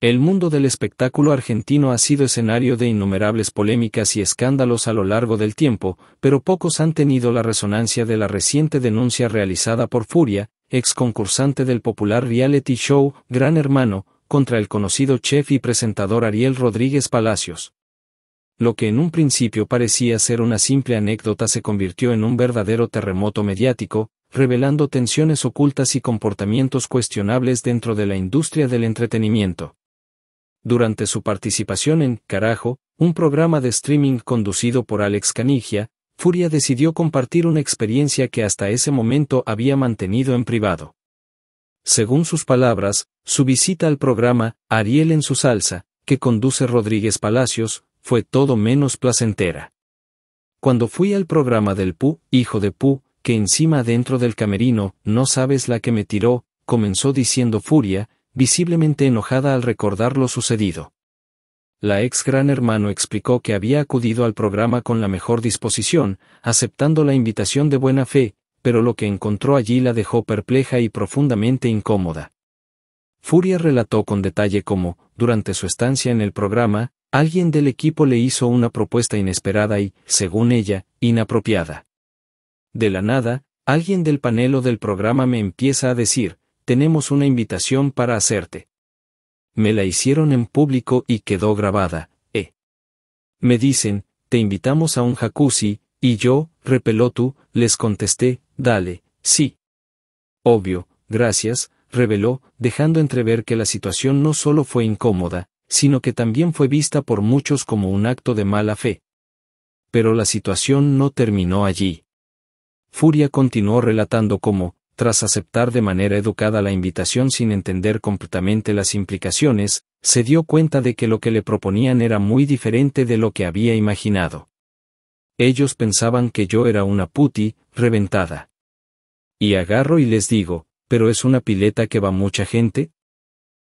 El mundo del espectáculo argentino ha sido escenario de innumerables polémicas y escándalos a lo largo del tiempo, pero pocos han tenido la resonancia de la reciente denuncia realizada por Furia, ex concursante del popular reality show Gran Hermano, contra el conocido chef y presentador Ariel Rodríguez Palacios. Lo que en un principio parecía ser una simple anécdota se convirtió en un verdadero terremoto mediático, revelando tensiones ocultas y comportamientos cuestionables dentro de la industria del entretenimiento durante su participación en Carajo, un programa de streaming conducido por Alex Canigia, Furia decidió compartir una experiencia que hasta ese momento había mantenido en privado. Según sus palabras, su visita al programa, Ariel en su salsa, que conduce Rodríguez Palacios, fue todo menos placentera. Cuando fui al programa del Pú, hijo de Pu, que encima dentro del camerino, no sabes la que me tiró, comenzó diciendo Furia, visiblemente enojada al recordar lo sucedido. La ex gran hermano explicó que había acudido al programa con la mejor disposición, aceptando la invitación de buena fe, pero lo que encontró allí la dejó perpleja y profundamente incómoda. Furia relató con detalle cómo, durante su estancia en el programa, alguien del equipo le hizo una propuesta inesperada y, según ella, inapropiada. De la nada, alguien del panel o del programa me empieza a decir, tenemos una invitación para hacerte. Me la hicieron en público y quedó grabada, eh. Me dicen, te invitamos a un jacuzzi, y yo, repeló tú, les contesté, dale, sí. Obvio, gracias, reveló, dejando entrever que la situación no solo fue incómoda, sino que también fue vista por muchos como un acto de mala fe. Pero la situación no terminó allí. Furia continuó relatando cómo, tras aceptar de manera educada la invitación sin entender completamente las implicaciones, se dio cuenta de que lo que le proponían era muy diferente de lo que había imaginado. Ellos pensaban que yo era una puti, reventada. Y agarro y les digo, ¿pero es una pileta que va mucha gente?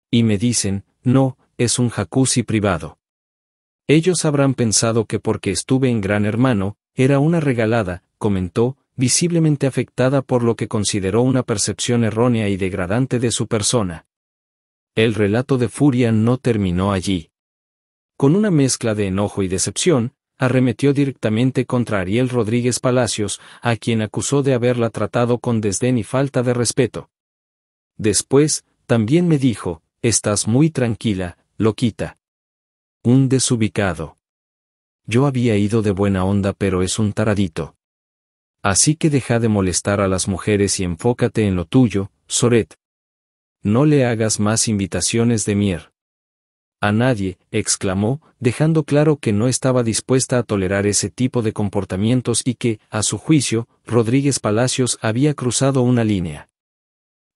Y me dicen, no, es un jacuzzi privado. Ellos habrán pensado que porque estuve en Gran Hermano, era una regalada, comentó, visiblemente afectada por lo que consideró una percepción errónea y degradante de su persona. El relato de Furia no terminó allí. Con una mezcla de enojo y decepción, arremetió directamente contra Ariel Rodríguez Palacios, a quien acusó de haberla tratado con desdén y falta de respeto. Después, también me dijo, estás muy tranquila, loquita. Un desubicado. Yo había ido de buena onda pero es un taradito. Así que deja de molestar a las mujeres y enfócate en lo tuyo, Soret. No le hagas más invitaciones de mier. A nadie, exclamó, dejando claro que no estaba dispuesta a tolerar ese tipo de comportamientos y que, a su juicio, Rodríguez Palacios había cruzado una línea.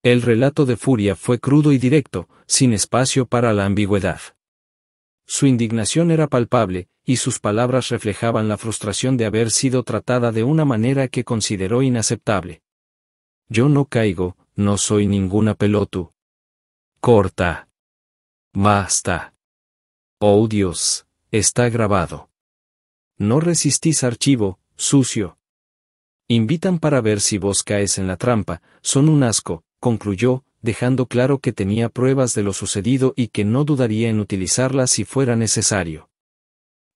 El relato de Furia fue crudo y directo, sin espacio para la ambigüedad. Su indignación era palpable, y sus palabras reflejaban la frustración de haber sido tratada de una manera que consideró inaceptable. Yo no caigo, no soy ninguna pelotu. Corta. Basta. Oh Dios, está grabado. No resistís archivo, sucio. Invitan para ver si vos caes en la trampa, son un asco, concluyó, dejando claro que tenía pruebas de lo sucedido y que no dudaría en utilizarlas si fuera necesario.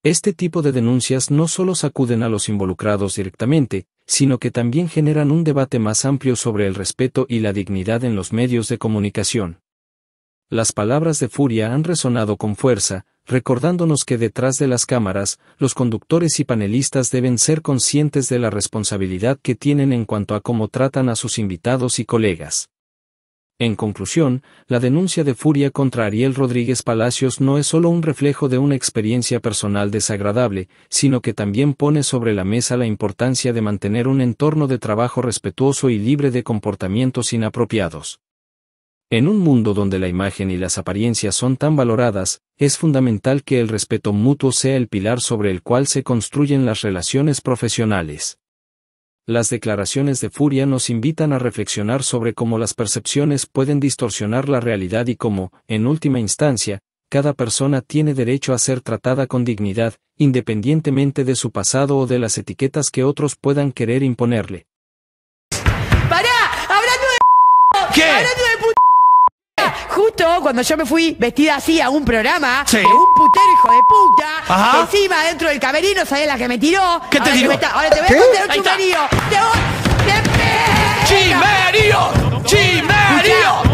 Este tipo de denuncias no solo sacuden a los involucrados directamente, sino que también generan un debate más amplio sobre el respeto y la dignidad en los medios de comunicación. Las palabras de furia han resonado con fuerza, recordándonos que detrás de las cámaras, los conductores y panelistas deben ser conscientes de la responsabilidad que tienen en cuanto a cómo tratan a sus invitados y colegas. En conclusión, la denuncia de Furia contra Ariel Rodríguez Palacios no es solo un reflejo de una experiencia personal desagradable, sino que también pone sobre la mesa la importancia de mantener un entorno de trabajo respetuoso y libre de comportamientos inapropiados. En un mundo donde la imagen y las apariencias son tan valoradas, es fundamental que el respeto mutuo sea el pilar sobre el cual se construyen las relaciones profesionales. Las declaraciones de Furia nos invitan a reflexionar sobre cómo las percepciones pueden distorsionar la realidad y cómo, en última instancia, cada persona tiene derecho a ser tratada con dignidad, independientemente de su pasado o de las etiquetas que otros puedan querer imponerle. ¡Para! justo cuando yo me fui vestida así a un programa, un putero hijo de puta, encima dentro del camerino, sabes la que me tiró? ¿Qué te ahora tiró? ahora te voy a contar un chimerío ¡Chimerío! ¡Chimerío!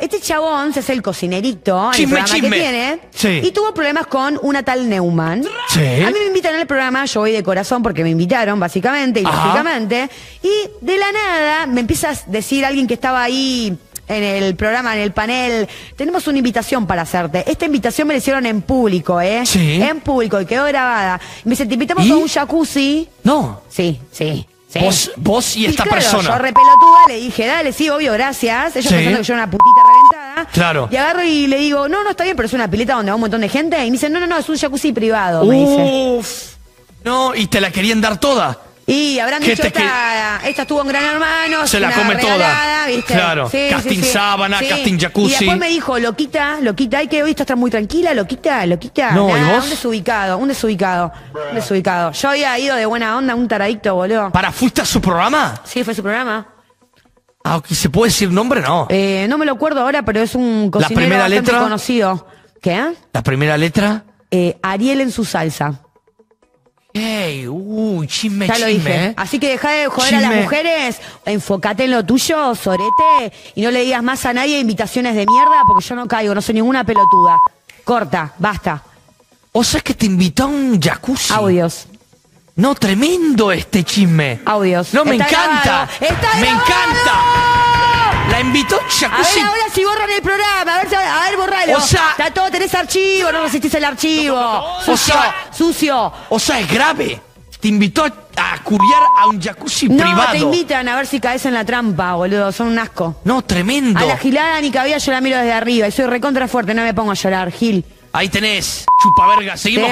Este chabón se es el cocinerito el que tiene. Y tuvo problemas con una tal Neumann. A mí me invitan al programa, yo voy de corazón porque me invitaron, básicamente, y Y de la nada me empiezas a decir alguien que estaba ahí en el programa, en el panel, tenemos una invitación para hacerte. Esta invitación me la hicieron en público, ¿eh? Sí. En público y quedó grabada. Me dice, te invitamos a un jacuzzi. No. Sí, sí. Vos, vos y, y esta claro, persona. Yo repelotuda le dije, dale, sí, obvio, gracias. Ellos pensando que yo era una putita reventada. Claro. Y agarro y le digo, no, no, está bien, pero es una pileta donde va un montón de gente. Y me dicen, no, no, no, es un jacuzzi privado. Uf. Me dice. No, y te la querían dar toda. Y habrán dicho, esta, esta estuvo en Gran Hermano. Se la come toda. ¿viste? Claro. casting sábana, casting jacuzzi. Y después me dijo, loquita, loquita, hay que hoy está muy tranquila, loquita, loquita. No, quita ¿y vos? Un desubicado, un desubicado, un desubicado. Yo había ido de buena onda, un taradito boludo. ¿Para fuiste a su programa? Sí, fue su programa. Ah, ¿se puede decir nombre? No. Eh, no me lo acuerdo ahora, pero es un cocinero bastante letra? conocido. ¿Qué? ¿La primera letra? Eh, Ariel en su salsa. Ey, uy, chisme, ya eh. Así que deja de joder a las mujeres, enfócate en lo tuyo, sorete, y no le digas más a nadie invitaciones de mierda, porque yo no caigo, no soy ninguna pelotuda. Corta, basta. O sea, que te invitó a un jacuzzi. Audios. No, tremendo este chisme. Audios. No, me encanta. me encanta. La invitó A Jacuzzi. ver, ahora si borran el programa, a ver, borralo. O sea- Está todo, tenés archivo, no resistís el archivo. O Sucio, sea- sucio. O sea, es grave. Te invitó a, a un jacuzzi privado. No, te invitan a ver si caes en la trampa, boludo, son un asco. No, tremendo. A la gilada ni cabía yo la miro desde arriba y soy recontra fuerte, no me pongo a llorar, Gil. Ahí tenés, Chupa verga. Seguimos